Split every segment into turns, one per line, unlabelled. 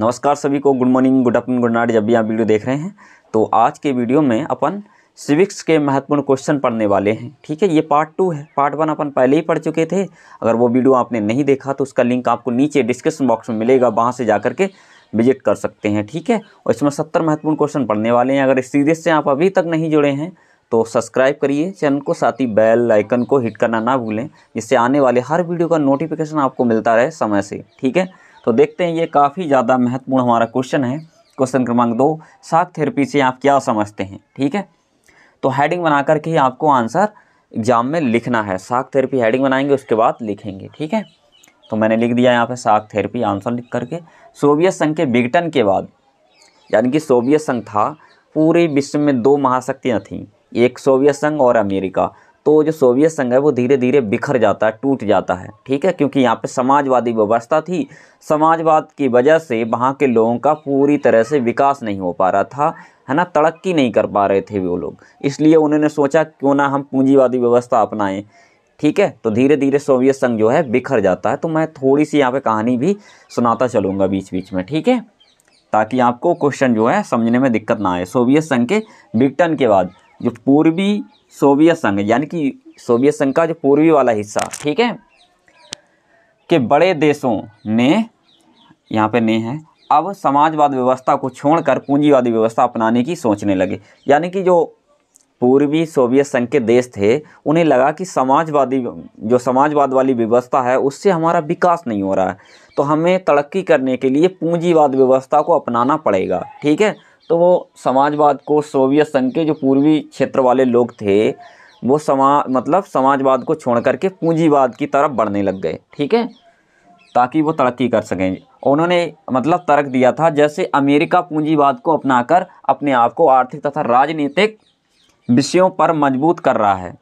नमस्कार सभी को good morning good afternoon good night जब भी आप वीडियो देख रहे हैं तो आज के वीडियो में अपन सिविक्स के महत्वपूर्ण क्वेश्चन पढ़ने वाले हैं ठीक है ये पार्ट टू है पार्ट वन अपन पहले ही पढ़ चुके थे अगर वो वीडियो आपने नहीं देखा तो उसका लिंक आपको नीचे डिस्क्रिप्शन बॉक्स में मिलेगा वहाँ से जा के विजिट कर सकते हैं ठीक है और इसमें सत्तर महत्वपूर्ण क्वेश्चन पढ़ने वाले हैं अगर इस सीरीज से आप अभी तक नहीं जुड़े हैं तो सब्सक्राइब करिए चैनल को साथ ही बेल आइकन को हिट करना ना भूलें जिससे आने वाले हर वीडियो का नोटिफिकेशन आपको मिलता रहे समय से ठीक है तो देखते हैं ये काफ़ी ज़्यादा महत्वपूर्ण हमारा क्वेश्चन है क्वेश्चन क्रमांक दो साक थेरेपी से आप क्या समझते हैं ठीक है तो हेडिंग बना करके ही आपको आंसर एग्जाम में लिखना है साक थेरेपी हेडिंग बनाएंगे उसके बाद लिखेंगे ठीक है तो मैंने लिख दिया यहाँ पे साक थेरेपी आंसर लिख करके सोवियत संघ के विघटन के बाद यानी कि सोवियत संघ था पूरे विश्व में दो महाशक्तियाँ थीं एक सोवियत संघ और अमेरिका तो जो सोवियत संघ है वो धीरे धीरे बिखर जाता है टूट जाता है ठीक है क्योंकि यहाँ पे समाजवादी व्यवस्था थी समाजवाद की वजह से वहाँ के लोगों का पूरी तरह से विकास नहीं हो पा रहा था है ना तरक्की नहीं कर पा रहे थे वो लोग इसलिए उन्होंने सोचा क्यों ना हम पूंजीवादी व्यवस्था अपनाएं ठीक है तो धीरे धीरे सोवियत संघ जो है बिखर जाता है तो मैं थोड़ी सी यहाँ पर कहानी भी सुनाता चलूँगा बीच बीच में ठीक है ताकि आपको क्वेश्चन जो है समझने में दिक्कत ना आए सोवियत संघ के विघटन के बाद जो पूर्वी सोवियत संघ यानी कि सोवियत संघ का जो पूर्वी वाला हिस्सा ठीक है के बड़े देशों ने यहाँ पे ने है अब समाजवाद व्यवस्था को छोड़कर पूंजीवादी व्यवस्था अपनाने की सोचने लगे यानी कि जो पूर्वी सोवियत संघ के देश थे उन्हें लगा कि समाजवादी जो समाजवाद वाली व्यवस्था है उससे हमारा विकास नहीं हो रहा है तो हमें तरक्की करने के लिए पूंजीवाद व्यवस्था को अपनाना पड़ेगा ठीक है तो वो समाजवाद को सोवियत संघ के जो पूर्वी क्षेत्र वाले लोग थे वो समा मतलब समाजवाद को छोड़ करके पूंजीवाद की तरफ बढ़ने लग गए ठीक है ताकि वो तरक्की कर सकें उन्होंने मतलब तर्क दिया था जैसे अमेरिका पूंजीवाद को अपनाकर अपने आप को आर्थिक तथा राजनीतिक विषयों पर मजबूत कर रहा है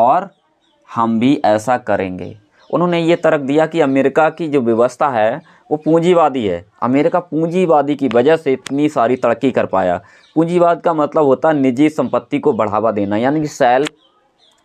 और हम भी ऐसा करेंगे उन्होंने ये तर्क दिया कि अमेरिका की जो व्यवस्था है वो पूंजीवादी है अमेरिका पूंजीवादी की वजह से इतनी सारी तरक्की कर पाया पूंजीवाद का मतलब होता है निजी संपत्ति को बढ़ावा देना यानी कि सेल्फ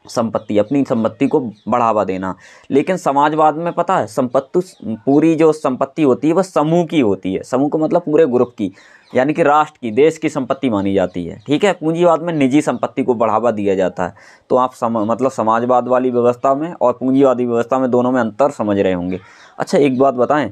संपत्ति अपनी संपत्ति को बढ़ावा देना लेकिन समाजवाद में पता है संपत्ति पूरी जो संपत्ति होती है वह समूह की होती है समूह को मतलब पूरे ग्रुप की यानी कि राष्ट्र की देश की संपत्ति मानी जाती है ठीक है पूंजीवाद में निजी संपत्ति को बढ़ावा दिया जाता है तो आप सम मतलब समाजवाद वाली व्यवस्था में और पूंजीवादी व्यवस्था में दोनों में अंतर समझ रहे होंगे अच्छा एक बात बताएं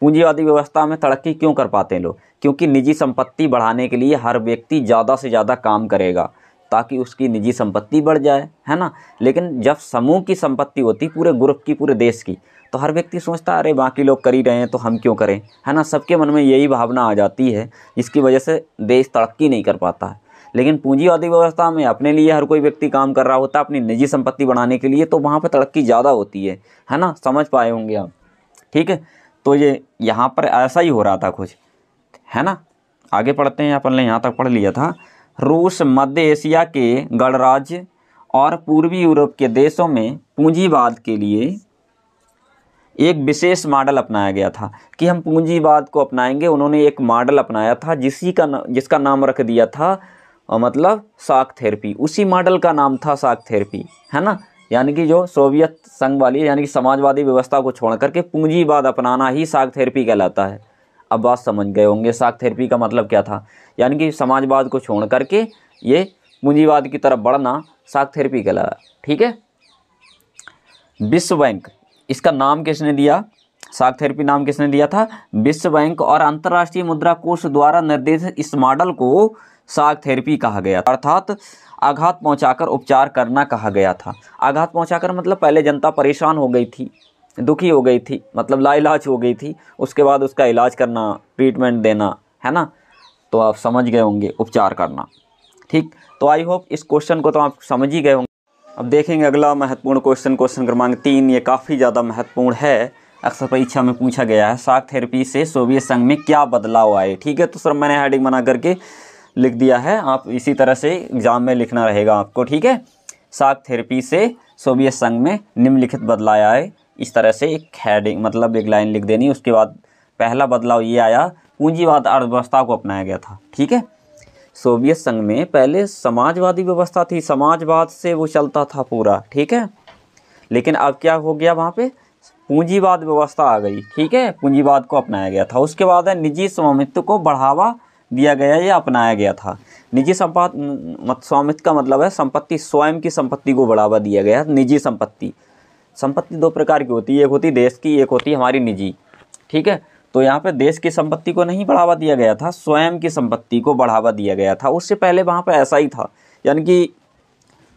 पूंजीवादी व्यवस्था में तरक्की क्यों कर पाते हैं लोग क्योंकि निजी संपत्ति बढ़ाने के लिए हर व्यक्ति ज़्यादा से ज़्यादा काम करेगा ताकि उसकी निजी संपत्ति बढ़ जाए है ना लेकिन जब समूह की संपत्ति होती पूरे ग्रुप की पूरे देश की तो हर व्यक्ति सोचता अरे बाकी लोग कर ही रहे हैं तो हम क्यों करें है ना सबके मन में यही भावना आ जाती है जिसकी वजह से देश तरक्की नहीं कर पाता है लेकिन पूंजीवादी व्यवस्था में अपने लिए हर कोई व्यक्ति काम कर रहा होता है अपनी निजी संपत्ति बढ़ाने के लिए तो वहाँ पर तरक्की ज़्यादा होती है है ना समझ पाए होंगे आप ठीक है तो ये यहाँ पर ऐसा ही हो रहा था कुछ है ना आगे पढ़ते हैं अपन ने यहाँ तक पढ़ लिया था रूस मध्य एशिया के गणराज्य और पूर्वी यूरोप के देशों में पूंजीवाद के लिए एक विशेष मॉडल अपनाया गया था कि हम पूंजीवाद को अपनाएंगे उन्होंने एक मॉडल अपनाया था जिसी का ना जिसका नाम रख दिया था मतलब साक थेरेपी उसी मॉडल का नाम था साक थेरेपी है ना यानी कि जो सोवियत संघ वाली यानी कि समाजवादी व्यवस्था को छोड़ करके पूंजीवाद अपनाना ही शाक थेरेपी कहलाता है अब बात समझ गए होंगे शार्क थेरेपी का मतलब क्या था यानी कि समाजवाद को छोड़ करके ये पूंजीवाद की तरफ बढ़ना शार्क थेरेपी कहला ठीक है विश्व बैंक इसका नाम किसने दिया शार्क थेरेपी नाम किसने दिया था विश्व बैंक और अंतर्राष्ट्रीय मुद्रा कोष द्वारा निर्देशित इस मॉडल को शार्क थेरेपी कहा गया अर्थात आघात पहुंचाकर उपचार करना कहा गया था आघात पहुंचाकर मतलब पहले जनता परेशान हो गई थी दुखी हो गई थी मतलब लाइलाज हो गई थी उसके बाद उसका इलाज करना ट्रीटमेंट देना है ना तो आप समझ गए होंगे उपचार करना ठीक तो आई होप इस क्वेश्चन को तो आप समझ ही गए होंगे अब देखेंगे अगला महत्वपूर्ण क्वेश्चन क्वेश्चन क्रमांक तीन ये काफ़ी ज़्यादा महत्वपूर्ण है अक्सर परीक्षा में पूछा गया है साक थेरेपी से सोवियत संघ में क्या बदलाव आए ठीक है तो सर मैंने हेडिंग बना करके लिख दिया है आप इसी तरह से एग्ज़ाम में लिखना रहेगा आपको ठीक है साक थेरेपी से सोवियत संघ में निम्नलिखित बदलाव आए इस तरह से एक हेडिंग मतलब एक लाइन लिख देनी उसके बाद पहला बदलाव ये आया पूंजीवाद अर्थव्यवस्था को अपनाया गया था ठीक है सोवियत संघ में पहले समाजवादी व्यवस्था थी समाजवाद से वो चलता था पूरा ठीक है लेकिन अब क्या हो गया वहाँ पे पूंजीवाद व्यवस्था आ गई ठीक है पूंजीवाद को अपनाया गया था उसके बाद है निजी स्वामित्व को बढ़ावा दिया गया या अपनाया गया था निजी संपाद मत स्वामित्व का मतलब है संपत्ति स्वयं की संपत्ति को बढ़ावा दिया गया निजी संपत्ति संपत्ति दो प्रकार की होती है एक होती देश की एक होती हमारी निजी ठीक है तो यहाँ पे देश की संपत्ति को नहीं बढ़ावा दिया गया था स्वयं की संपत्ति को बढ़ावा दिया गया था उससे पहले वहाँ पर ऐसा ही था यानी कि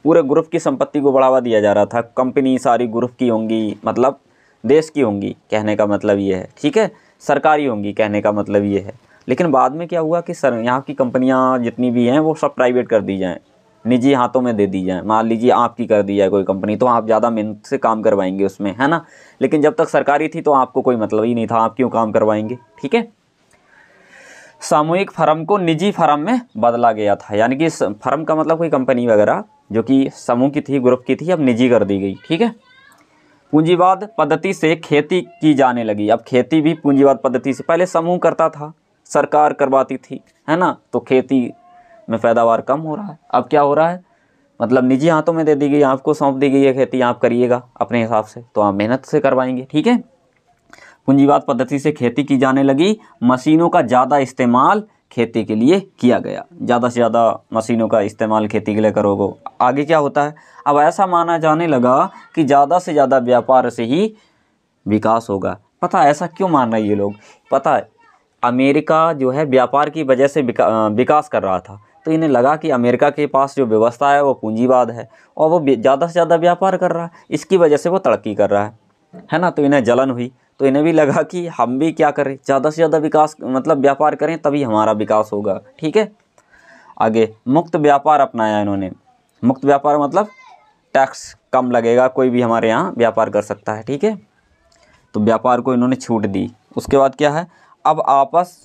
पूरे ग्रुप की संपत्ति को बढ़ावा दिया जा रहा था कंपनी सारी ग्रुप की होंगी मतलब देश की होंगी कहने का मतलब ये है ठीक है सरकारी होंगी कहने का मतलब ये है लेकिन बाद में क्या हुआ कि सर यहाँ की कंपनियाँ जितनी भी हैं वो सब प्राइवेट कर दी जाएँ निजी हाथों में दे दी जाए मान लीजिए आपकी कर दी जाए कोई कंपनी तो आप ज़्यादा मेहनत से काम करवाएंगे उसमें है ना लेकिन जब तक सरकारी थी तो आपको कोई मतलब ही नहीं था आप क्यों काम करवाएंगे ठीक है सामूहिक फर्म को निजी फर्म में बदला गया था यानी कि फर्म का मतलब कोई कंपनी वगैरह जो कि समूह की थी ग्रुप की थी अब निजी कर दी गई ठीक है पूंजीवाद पद्धति से खेती की जाने लगी अब खेती भी पूंजीवाद पद्धति से पहले समूह करता था सरकार करवाती थी है ना तो खेती में पैदावार कम हो रहा है अब क्या हो रहा है मतलब निजी हाथों में दे दी गई आपको सौंप दी गई है खेती आप करिएगा अपने हिसाब से तो आप मेहनत से करवाएंगे ठीक है पूंजीवाद पद्धति से खेती की जाने लगी मशीनों का ज़्यादा इस्तेमाल खेती के लिए किया गया ज़्यादा से ज़्यादा मशीनों का इस्तेमाल खेती के लिए करोगे आगे क्या होता है अब ऐसा माना जाने लगा कि ज़्यादा से ज़्यादा व्यापार से ही विकास होगा पता ऐसा क्यों मान रहे ये लोग पता है अमेरिका जो है व्यापार की वजह से विकास कर रहा था तो इन्हें लगा कि अमेरिका के पास जो व्यवस्था है वो पूंजीवाद है और वो ज़्यादा से ज़्यादा व्यापार कर रहा है इसकी वजह से वो तरक्की कर रहा है है ना तो इन्हें जलन हुई तो इन्हें भी लगा कि हम भी क्या करें ज़्यादा से ज़्यादा विकास मतलब व्यापार करें तभी हमारा विकास होगा ठीक है आगे मुक्त व्यापार अपनाया इन्होंने मुक्त व्यापार मतलब टैक्स कम लगेगा कोई भी हमारे यहाँ व्यापार कर सकता है ठीक है तो व्यापार को इन्होंने छूट दी उसके बाद क्या है अब आपस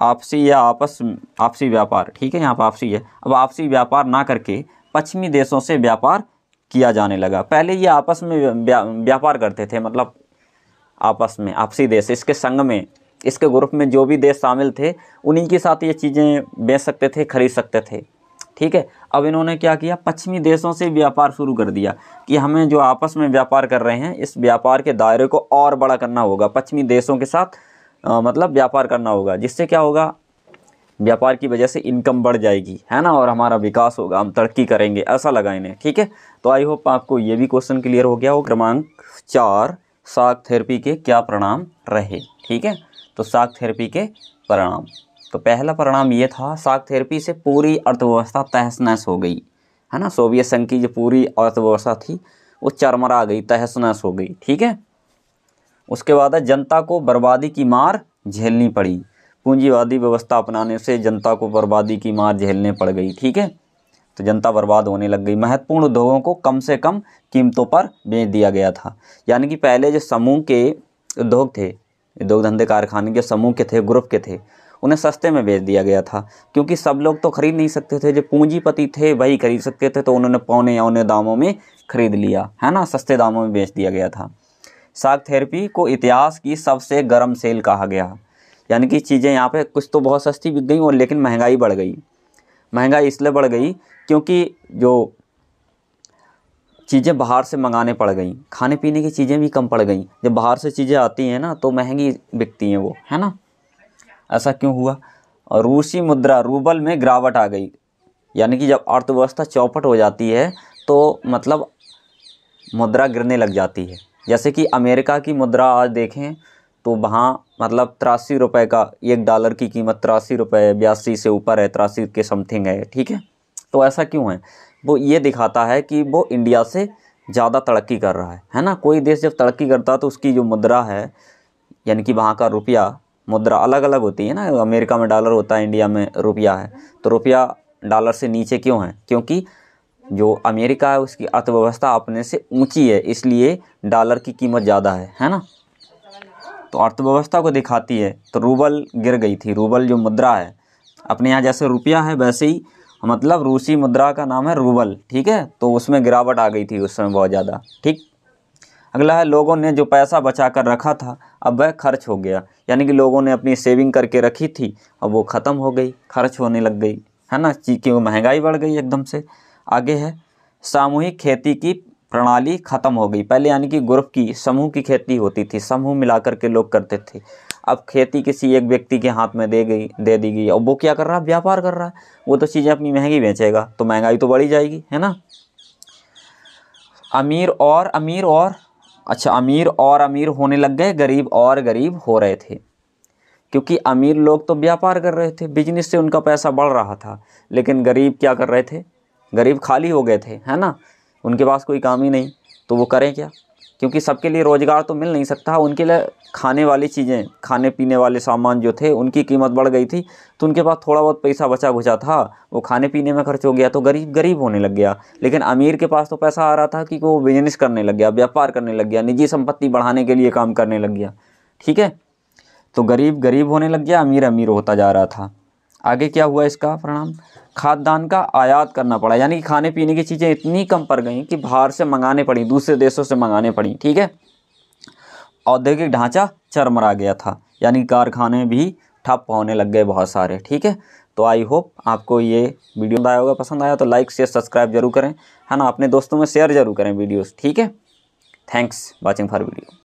आपसी या आपस आपसी व्यापार ठीक है यहाँ पर आपसी है अब आपसी व्यापार ना करके पश्चिमी देशों से व्यापार किया जाने लगा पहले ये आपस में व्यापार करते थे मतलब आपस में आपसी देश इसके संग में इसके ग्रुप में जो भी देश शामिल थे उन्हीं के साथ ये चीज़ें बेच सकते थे खरीद सकते थे ठीक है अब इन्होंने क्या किया पश्चिमी देशों से व्यापार शुरू कर दिया कि हमें जो आपस में व्यापार कर रहे हैं इस व्यापार के दायरे को और बड़ा करना होगा पश्चिमी देशों के साथ आ, मतलब व्यापार करना होगा जिससे क्या होगा व्यापार की वजह से इनकम बढ़ जाएगी है ना और हमारा विकास होगा हम तरक्की करेंगे ऐसा लगा इन्हें ठीक है तो आई होप आपको ये भी क्वेश्चन क्लियर हो गया हो क्रमांक चार साग थेरेपी के क्या परिणाम रहे ठीक है तो साग थेरेपी के परिणाम तो पहला परिणाम ये था साग थेरेपी से पूरी अर्थव्यवस्था तहस नहस हो गई है ना सोवियत संघ की जो पूरी अर्थव्यवस्था थी वो चरमरा गई तहस नहस हो गई ठीक है उसके बाद है जनता को बर्बादी की मार झेलनी पड़ी पूंजीवादी व्यवस्था अपनाने से जनता को बर्बादी की मार झेलने पड़ गई ठीक है तो जनता बर्बाद होने लग गई महत्वपूर्ण उद्योगों को कम से कम कीमतों पर बेच दिया गया था यानी कि पहले जो समूह के उद्योग थे उद्योग धंधे कारखाने के समूह के थे ग्रुप के थे उन्हें सस्ते में बेच दिया गया था क्योंकि सब लोग तो खरीद नहीं सकते थे जो पूंजीपति थे वही खरीद सकते थे तो उन्होंने पौने या दामों में खरीद लिया है ना सस्ते दामों में बेच दिया गया था साग थेरेपी को इतिहास की सबसे गर्म सेल कहा गया यानी कि चीज़ें यहाँ पे कुछ तो बहुत सस्ती बिक गई और लेकिन महंगाई बढ़ गई महंगाई इसलिए बढ़ गई क्योंकि जो चीज़ें बाहर से मंगाने पड़ गई खाने पीने की चीज़ें भी कम पड़ गई जब बाहर से चीज़ें आती हैं ना तो महंगी बिकती हैं वो है ना ऐसा क्यों हुआ और रूसी मुद्रा रूबल में गिरावट आ गई यानी कि जब अर्थव्यवस्था चौपट हो जाती है तो मतलब मुद्रा गिरने लग जाती है जैसे कि अमेरिका की मुद्रा आज देखें तो वहाँ मतलब तिरासी रुपये का एक डॉलर की कीमत तिरासी रुपये बयासी से ऊपर है तिरासी के समथिंग है ठीक है तो ऐसा क्यों है वो ये दिखाता है कि वो इंडिया से ज़्यादा तरक्की कर रहा है है ना कोई देश जब तरक्की करता है तो उसकी जो मुद्रा है यानी कि वहाँ का रुपया मुद्रा अलग अलग होती है ना अमेरिका में डॉलर होता है इंडिया में रुपया है तो रुपया डॉलर से नीचे क्यों है क्योंकि जो अमेरिका है उसकी अर्थव्यवस्था अपने से ऊंची है इसलिए डॉलर की कीमत ज़्यादा है है ना तो अर्थव्यवस्था को दिखाती है तो रूबल गिर गई थी रूबल जो मुद्रा है अपने यहाँ जैसे रुपया है वैसे ही मतलब रूसी मुद्रा का नाम है रूबल ठीक है तो उसमें गिरावट आ गई थी उसमें बहुत ज़्यादा ठीक अगला है लोगों ने जो पैसा बचा कर रखा था अब वह खर्च हो गया यानी कि लोगों ने अपनी सेविंग करके रखी थी अब वो ख़त्म हो गई खर्च होने लग गई है ना चीज़ की महंगाई बढ़ गई एकदम से आगे है सामूहिक खेती की प्रणाली खत्म हो गई पहले यानी कि ग्रुप की समूह की खेती होती थी समूह मिलाकर के लोग करते थे अब खेती किसी एक व्यक्ति के हाथ में दे गई दे दी गई और वो क्या कर रहा है व्यापार कर रहा है वो तो चीज़ें अपनी महंगी बेचेगा तो महंगाई तो बढ़ी जाएगी है ना अमीर और अमीर और अच्छा अमीर और अमीर होने लग गए गरीब और गरीब हो रहे थे क्योंकि अमीर लोग तो व्यापार कर रहे थे बिजनेस से उनका पैसा बढ़ रहा था लेकिन गरीब क्या कर रहे थे गरीब खाली हो गए थे है ना उनके पास कोई काम ही नहीं तो वो करें क्या क्योंकि सबके लिए रोज़गार तो मिल नहीं सकता उनके लिए खाने वाली चीज़ें खाने पीने वाले सामान जो थे उनकी कीमत बढ़ गई थी तो उनके पास थोड़ा बहुत पैसा बचा बुचा था वो खाने पीने में खर्च हो गया तो गरीब गरीब होने लग गया लेकिन अमीर के पास तो पैसा आ रहा था कि वो बिजनेस करने लग गया व्यापार करने लग गया निजी संपत्ति बढ़ाने के लिए काम करने लग गया ठीक है तो गरीब गरीब होने लग गया अमीर अमीर होता जा रहा था आगे क्या हुआ इसका परिणाम खाद्यान्न का आयात करना पड़ा यानी कि खाने पीने की चीज़ें इतनी कम पड़ गई कि बाहर से मंगाने पड़ी दूसरे देशों से मंगाने पड़ी ठीक है औद्योगिक ढांचा चरमरा गया था यानी कारखाने भी ठप होने लग गए बहुत सारे ठीक है तो आई होप आपको ये वीडियो आया होगा पसंद आया तो लाइक शेयर सब्सक्राइब जरूर करें है ना अपने दोस्तों में शेयर जरूर करें वीडियोस ठीक है थैंक्स वॉचिंग फॉर वीडियो